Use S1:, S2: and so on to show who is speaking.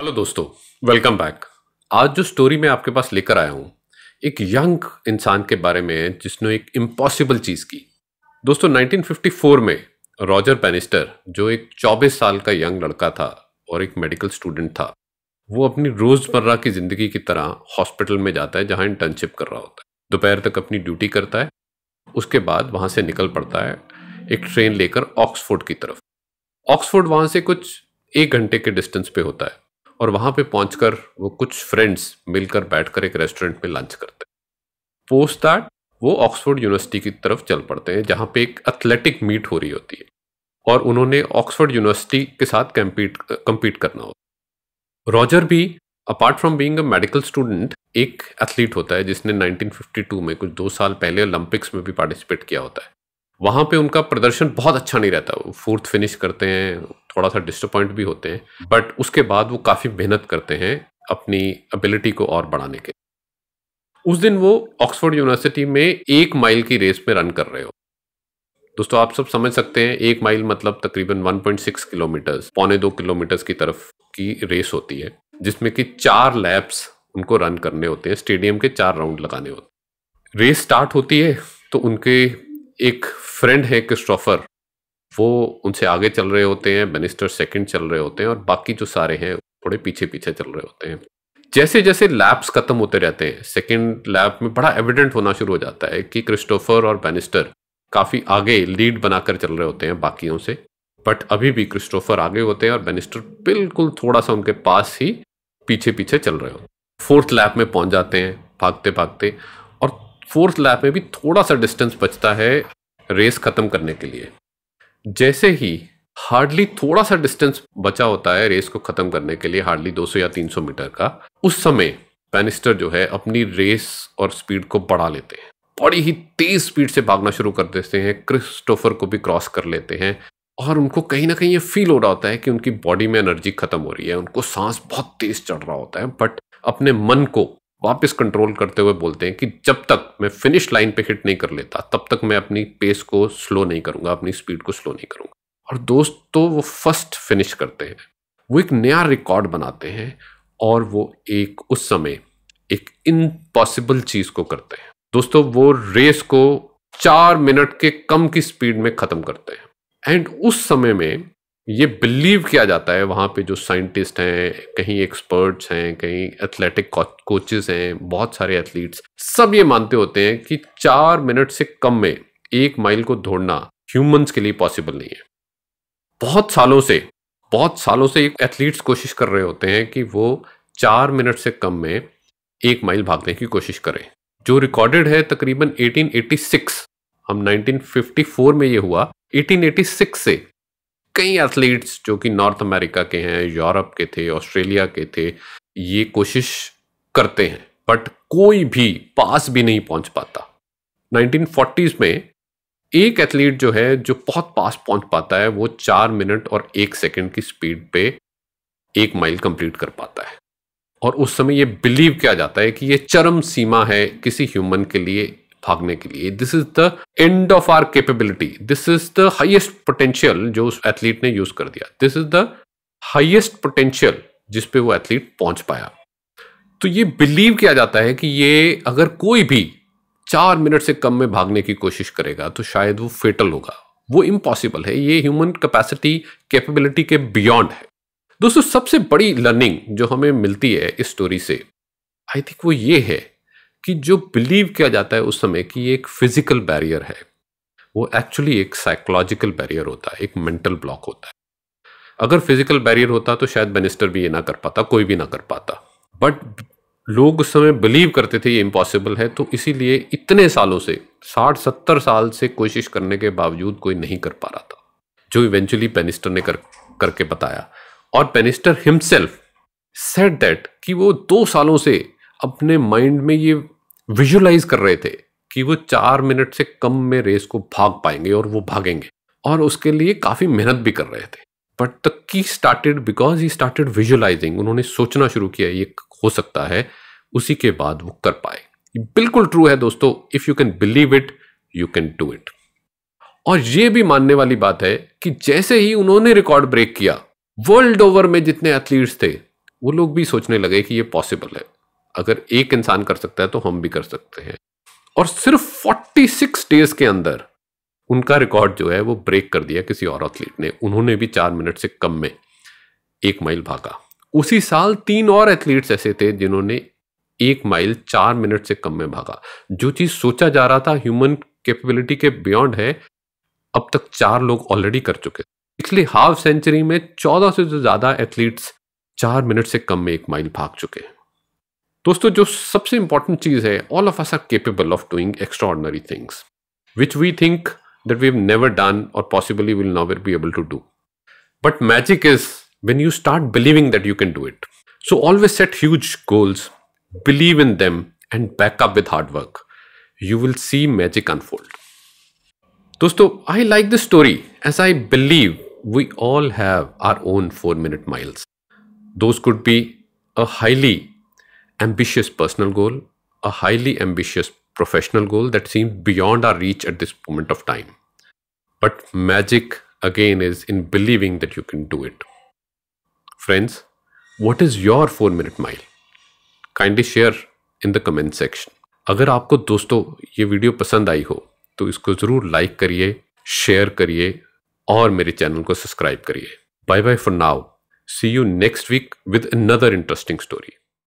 S1: Hello दोस्तों welcome back आज जो स्टोरी मैं आपके पास लेकर आया हूँ एक यंग इंसान के बारे में है जिसने एक इम्पॉसिबल चीज़ की दोस्तों 1954 में रॉजर पेनिस्टर जो एक 24 साल का यंग लड़का था और एक मेडिकल स्टूडेंट था वो अपनी रोज़मर्रा की ज़िंदगी की तरह हॉस्पिटल में जाता है जहाँ इंटर्नशिप कर रहा होता है दोपहर तक अपनी ड्यूटी करता है उसके बाद वहाँ से निकल पड़ता है एक ट्रेन लेकर ऑक्सफोर्ड की तरफ ऑक्सफोर्ड वहाँ से कुछ एक घंटे के डिस्टेंस पे होता है और वहाँ पे पहुँच वो कुछ फ्रेंड्स मिलकर बैठकर एक रेस्टोरेंट में लंच करते हैं पोस्ट दैट वो ऑक्सफोर्ड यूनिवर्सिटी की तरफ चल पड़ते हैं जहाँ पे एक एथलेटिक मीट हो रही होती है और उन्होंने ऑक्सफोर्ड यूनिवर्सिटी के साथ कम्पीट कम्पीट करना होता रॉजर भी apart from being a medical student एक एथलीट होता है जिसने 1952 में कुछ दो साल पहले ओलंपिक्स में भी पार्टिसिपेट किया होता है वहाँ पे उनका प्रदर्शन बहुत अच्छा नहीं रहता वो फोर्थ फिनिश करते हैं थोड़ा सा डिसअपॉइंट भी होते हैं बट उसके बाद वो काफ़ी मेहनत करते हैं अपनी एबिलिटी को और बढ़ाने के उस दिन वो ऑक्सफोर्ड यूनिवर्सिटी में एक माइल की रेस में रन कर रहे हो दोस्तों आप सब समझ सकते हैं एक माइल मतलब तकरीबन 1.6 किलोमीटर पौने दो किलोमीटर्स की तरफ की रेस होती है जिसमें कि चार लैप्स उनको रन करने होते हैं स्टेडियम के चार राउंड लगाने होते हैं रेस स्टार्ट होती है तो उनके एक फ्रेंड है क्रिस्टोफर वो उनसे आगे चल रहे होते हैं मिनिस्टर सेकंड चल रहे होते हैं और बाकी जो सारे हैं थोड़े पीछे पीछे चल रहे होते हैं जैसे जैसे लैब्स खत्म होते रहते हैं सेकेंड लैब में बड़ा एविडेंट होना शुरू हो जाता है कि क्रिस्टोफर और बैनिस्टर काफ़ी आगे लीड बनाकर चल रहे होते हैं बाकियों से बट अभी भी क्रिस्टोफर आगे होते हैं और बैनिस्टर बिल्कुल थोड़ा सा उनके पास ही पीछे पीछे चल रहे होते हैं फोर्थ लैब में पहुंच जाते हैं भागते भागते फोर्थ लैप में भी थोड़ा सा डिस्टेंस बचता है रेस ख़त्म करने के लिए जैसे ही हार्डली थोड़ा सा डिस्टेंस बचा होता है रेस को ख़त्म करने के लिए हार्डली 200 या 300 मीटर का उस समय पैनिस्टर जो है अपनी रेस और स्पीड को बढ़ा लेते हैं बड़ी ही तेज स्पीड से भागना शुरू कर देते हैं क्रिस्टोफर को भी क्रॉस कर लेते हैं और उनको कहीं ना कहीं ये फील हो रहा होता है कि उनकी बॉडी में एनर्जी खत्म हो रही है उनको सांस बहुत तेज चढ़ रहा होता है बट अपने मन को वापस कंट्रोल करते हुए बोलते हैं कि जब तक मैं फिनिश लाइन पे हिट नहीं कर लेता तब तक मैं अपनी पेस को स्लो नहीं करूंगा अपनी स्पीड को स्लो नहीं करूँगा और दोस्त तो वो फर्स्ट फिनिश करते हैं वो एक नया रिकॉर्ड बनाते हैं और वो एक उस समय एक इम्पॉसिबल चीज़ को करते हैं दोस्तों वो रेस को चार मिनट के कम की स्पीड में ख़त्म करते हैं एंड उस समय में ये बिलीव किया जाता है वहाँ पे जो साइंटिस्ट हैं कहीं एक्सपर्ट्स हैं कहीं एथलेटिक कोचेस हैं बहुत सारे एथलीट्स सब ये मानते होते हैं कि चार मिनट से कम में एक माइल को दौड़ना ह्यूमंस के लिए पॉसिबल नहीं है बहुत सालों से बहुत सालों से एथलीट्स कोशिश कर रहे होते हैं कि वो चार मिनट से कम में एक माइल भागने की कोशिश करें जो रिकॉर्डेड है तकरीबन 1886 हम 1954 में ये हुआ 1886 से कई एथलीट्स जो कि नॉर्थ अमेरिका के हैं यूरोप के थे ऑस्ट्रेलिया के थे ये कोशिश करते हैं बट कोई भी पास भी नहीं पहुंच पाता 1940s में एक एथलीट जो है जो बहुत पास पहुंच पाता है वो चार मिनट और एक सेकंड की स्पीड पे एक माइल कंप्लीट कर पाता है और उस समय ये बिलीव किया जाता है कि ये चरम सीमा है किसी ह्यूमन के लिए भागने के लिए this is the end of our capability this is the highest potential जो उस एथलीट ने यूज कर दिया this is the highest potential जिसपे वो एथलीट पहुंच पाया तो ये बिलीव किया जाता है कि ये अगर कोई भी चार मिनट से कम में भागने की कोशिश करेगा तो शायद वो फेटल होगा वो इम्पॉसिबल है ये ह्यूमन कैपेसिटी कैपेबिलिटी के बियॉन्ड है दोस्तों सबसे बड़ी लर्निंग जो हमें मिलती है इस स्टोरी से आई थिंक वो ये है कि जो बिलीव किया जाता है उस समय कि ये एक फिजिकल बैरियर है वो एक्चुअली एक साइकोलॉजिकल बैरियर होता है एक मेंटल ब्लॉक होता है अगर फिजिकल बैरियर होता तो शायद बेनिस्टर भी ये ना कर पाता कोई भी ना कर पाता बट लोग उस समय बिलीव करते थे ये इम्पॉसिबल है तो इसीलिए इतने सालों से साठ सत्तर साल से कोशिश करने के बावजूद कोई नहीं कर पा रहा था जो इवेंचुअली पेनिस्टर ने कर करके बताया और पेनिस्टर हिमसेल्फ सेट दैट कि वो दो सालों से अपने माइंड में ये विजुलाइज कर रहे थे कि वो चार मिनट से कम में रेस को भाग पाएंगे और वो भागेंगे और उसके लिए काफ़ी मेहनत भी कर रहे थे but the key started because he started visualising उन्होंने सोचना शुरू किया ये हो सकता है उसी के बाद वो कर पाए बिल्कुल ट्रू है दोस्तों if you can believe it you can do it और ये भी मानने वाली बात है कि जैसे ही उन्होंने रिकॉर्ड ब्रेक किया वर्ल्ड ओवर में जितने एथलीट्स थे वो लोग भी सोचने लगे कि ये पॉसिबल है अगर एक इंसान कर सकता है तो हम भी कर सकते हैं और सिर्फ 46 डेज के अंदर उनका रिकॉर्ड जो है वो ब्रेक कर दिया किसी और एथलीट ने उन्होंने भी चार मिनट से कम में एक माइल भागा उसी साल तीन और एथलीट्स ऐसे थे जिन्होंने एक माइल चार मिनट से कम में भागा जो चीज सोचा जा रहा था ह्यूमन कैपेबिलिटी के बियॉन्ड है अब तक चार लोग ऑलरेडी कर चुके पिछले हाफ सेंचुरी में चौदह से ज्यादा एथलीट्स चार मिनट से कम में एक माइल भाग चुके हैं दोस्तों जो सबसे इंपॉर्टेंट चीज़ है all of us are capable of doing extraordinary things which we think that we have never done और possibly will be be able to do but magic is when you start believing that you can do it. So always set huge goals, believe in them, and back up with hard work. You will see magic unfold. Dosto, I like this story as I believe we all have our own 4 minute miles. Those could be a highly ambitious personal goal, a highly ambitious professional goal that seems beyond our reach at this moment of time. But magic, again, is in believing that you can do it. Friends, what is your 4 minute mile? Kindly share in the comment section. अगर आपको दोस्तों ये video पसंद आई हो तो इसको ज़रूर like करिए शेयर करिए और मेरे चैनल को सब्सक्राइब करिए bye bye for now see you next week with another interesting story